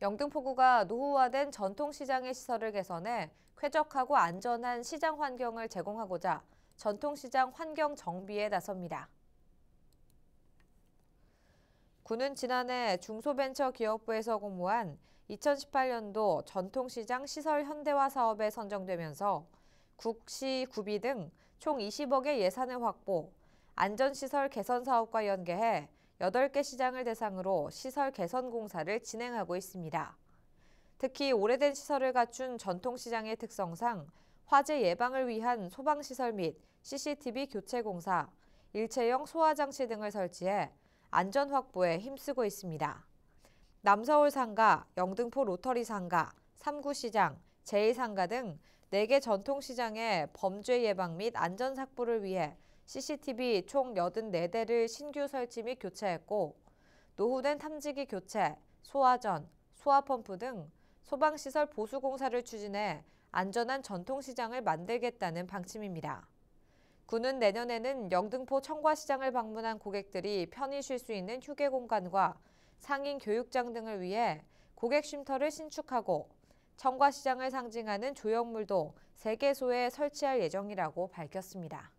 영등포구가 노후화된 전통시장의 시설을 개선해 쾌적하고 안전한 시장 환경을 제공하고자 전통시장 환경 정비에 나섭니다. 구는 지난해 중소벤처기업부에서 공모한 2018년도 전통시장 시설 현대화 사업에 선정되면서 국시, 구비 등 총 20억의 예산을 확보, 안전시설 개선 사업과 연계해 여덟 개 시장을 대상으로 시설 개선 공사를 진행하고 있습니다. 특히 오래된 시설을 갖춘 전통시장의 특성상 화재 예방을 위한 소방시설 및 CCTV 교체 공사, 일체형 소화장치 등을 설치해 안전 확보에 힘쓰고 있습니다. 남서울 상가, 영등포 로터리 상가, 삼구시장, 제2상가 등 4개 전통시장의 범죄 예방 및 안전 확보를 위해 CCTV 총 84대를 신규 설치 및 교체했고 노후된 탐지기 교체, 소화전, 소화펌프 등 소방시설 보수 공사를 추진해 안전한 전통시장을 만들겠다는 방침입니다. 군은 내년에는 영등포 청과시장을 방문한 고객들이 편히 쉴 수 있는 휴게 공간과 상인 교육장 등을 위해 고객 쉼터를 신축하고 청과시장을 상징하는 조형물도 3개소에 설치할 예정이라고 밝혔습니다.